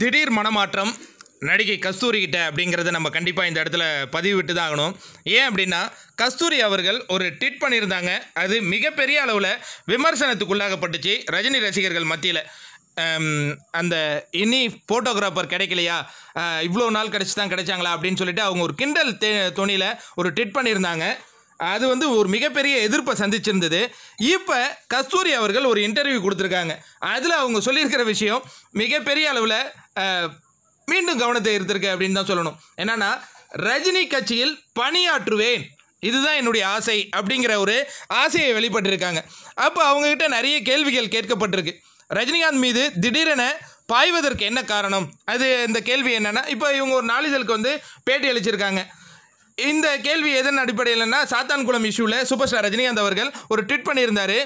திடீர் மனமாற்றம் நடிகை கஸ்தூரி கிட்டே அப்படிங்கிறத நம்ம கண்டிப்பாக இந்த இடத்துல பதிவிட்டு தான் ஆகணும் ஏன் அப்படின்னா கஸ்தூரி அவர்கள் ஒரு ட்விட் பண்ணியிருந்தாங்க அது மிகப்பெரிய அளவில் விமர்சனத்துக்குள்ளாகப்பட்டுச்சு ரஜினி ரசிகர்கள் மத்தியில் அந்த இனி ஃபோட்டோகிராஃபர் கிடைக்கலையா இவ்வளோ நாள் கிடச்சி தான் கிடைச்சாங்களா அப்படின்னு சொல்லிட்டு அவங்க ஒரு கிண்டல் தே துணியில் ஒரு ட்விட் பண்ணியிருந்தாங்க அது வந்து ஒரு மிகப்பெரிய எதிர்ப்பை சந்திச்சிருந்தது இப்போ கஸ்தூரி அவர்கள் ஒரு இன்டர்வியூ கொடுத்துருக்காங்க அதில் அவங்க சொல்லியிருக்கிற விஷயம் மிகப்பெரிய அளவில் மீண்டும் கவனத்தை ஈர்த்திருக்கு அப்படின்னு தான் சொல்லணும் என்னென்னா ரஜினி கட்சியில் பணியாற்றுவேன் இதுதான் என்னுடைய ஆசை அப்படிங்கிற ஒரு ஆசையை வெளிப்பட்டிருக்காங்க அப்போ அவங்கக்கிட்ட நிறைய கேள்விகள் கேட்கப்பட்டிருக்கு ரஜினிகாந்த் மீது திடீரென பாய்வதற்கு என்ன காரணம் அது இந்த கேள்வி என்னென்னா இப்போ இவங்க ஒரு நாளிதழுக்கு வந்து பேட்டி அளிச்சிருக்காங்க இந்த கேள்வி எதன் அடிப்படையில்னா சாத்தான்குளம் இஷ்யூவில் சூப்பர் ஸ்டார் ரஜினிகாந்த் அவர்கள் ஒரு ட்விட் பண்ணியிருந்தார்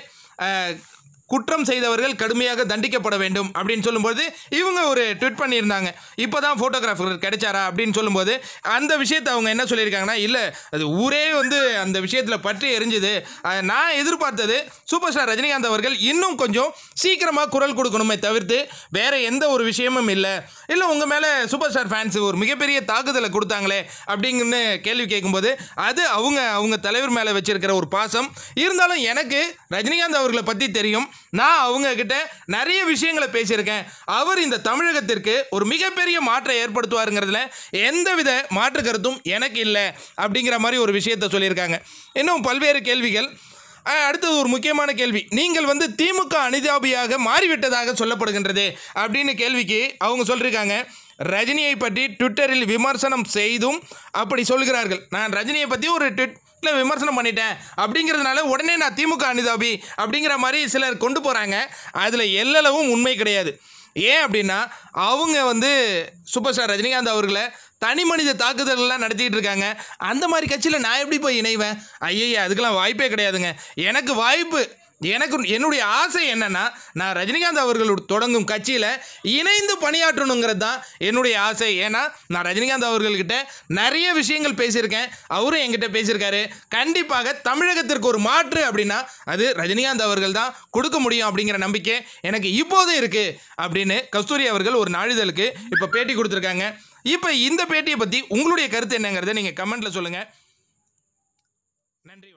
குற்றம் செய்தவர்கள் கடுமையாக தண்டிக்கப்பட வேண்டும் அப்படின்னு சொல்லும்போது இவங்க ஒரு ட்விட் பண்ணியிருந்தாங்க இப்போ தான் ஃபோட்டோகிராஃபர் கிடைச்சாரா அப்படின்னு சொல்லும்போது அந்த விஷயத்தை அவங்க என்ன சொல்லியிருக்காங்கன்னா இல்லை அது ஊரே வந்து அந்த விஷயத்தில் பற்றி எரிஞ்சுது நான் எதிர்பார்த்தது சூப்பர் ஸ்டார் ரஜினிகாந்த் அவர்கள் இன்னும் கொஞ்சம் சீக்கிரமாக குரல் கொடுக்கணுமே தவிர்த்து வேறு எந்த ஒரு விஷயமும் இல்லை இல்லை உங்கள் மேலே சூப்பர் ஸ்டார் ஃபேன்ஸ் ஒரு மிகப்பெரிய தாக்குதலை கொடுத்தாங்களே அப்படிங்கன்னு கேள்வி கேட்கும்போது அது அவங்க அவங்க தலைவர் மேலே வச்சுருக்கிற ஒரு பாசம் இருந்தாலும் எனக்கு ரஜினிகாந்த் அவர்களை பற்றி தெரியும் நான் அவங்கக்கிட்ட நிறைய விஷயங்களை பேசியிருக்கேன் அவர் இந்த தமிழகத்திற்கு ஒரு மிகப்பெரிய மாற்றம் ஏற்படுத்துவாருங்கிறதுல எந்தவித மாற்று கருத்தும் எனக்கு இல்லை அப்படிங்கிற மாதிரி ஒரு விஷயத்த சொல்லியிருக்காங்க இன்னும் பல்வேறு கேள்விகள் அடுத்தது ஒரு முக்கியமான கேள்வி நீங்கள் வந்து திமுக அனிதாபியாக மாறிவிட்டதாக சொல்லப்படுகின்றது அப்படின்னு கேள்விக்கு அவங்க சொல்லியிருக்காங்க ரஜினியை பற்றி ட்விட்டரில் விமர்சனம் செய்தும் அப்படி சொல்கிறார்கள் நான் ரஜினியை பற்றி ஒரு ட்விட் விமர்சனம் பண்ணிட்டேன் அப்படிங்கிறதுனால உடனே நான் திமுக அனிதாபி அப்படிங்கிற மாதிரி சிலர் கொண்டு போகிறாங்க அதில் எல்லளவும் உண்மை கிடையாது ஏன் அப்படின்னா அவங்க வந்து சூப்பர் ஸ்டார் ரஜினிகாந்த் அவர்களை தனி மனித தாக்குதல்கள்லாம் நடத்திக்கிட்டு இருக்காங்க அந்த மாதிரி கட்சியில் நான் எப்படி போய் இணைவேன் ஐயய்யா அதுக்கெல்லாம் வாய்ப்பே கிடையாதுங்க எனக்கு வாய்ப்பு எனக்கு என்னுடைய ஆசை என்னென்னா நான் ரஜினிகாந்த் அவர்கள் தொடங்கும் கட்சியில் இணைந்து பணியாற்றணுங்கிறது தான் என்னுடைய ஆசை ஏன்னா நான் ரஜினிகாந்த் அவர்கள்கிட்ட நிறைய விஷயங்கள் பேசியிருக்கேன் அவரும் என்கிட்ட பேசியிருக்காரு கண்டிப்பாக தமிழகத்திற்கு ஒரு மாற்று அப்படின்னா அது ரஜினிகாந்த் அவர்கள் தான் கொடுக்க முடியும் அப்படிங்கிற நம்பிக்கை எனக்கு இப்போதும் இருக்குது அப்படின்னு கஸ்தூரி அவர்கள் ஒரு நாளிதழுக்கு இப்போ பேட்டி கொடுத்துருக்காங்க இப்போ இந்த பேட்டியை பற்றி உங்களுடைய கருத்து என்னங்கிறத நீங்கள் கமெண்ட்டில் சொல்லுங்கள் நன்றி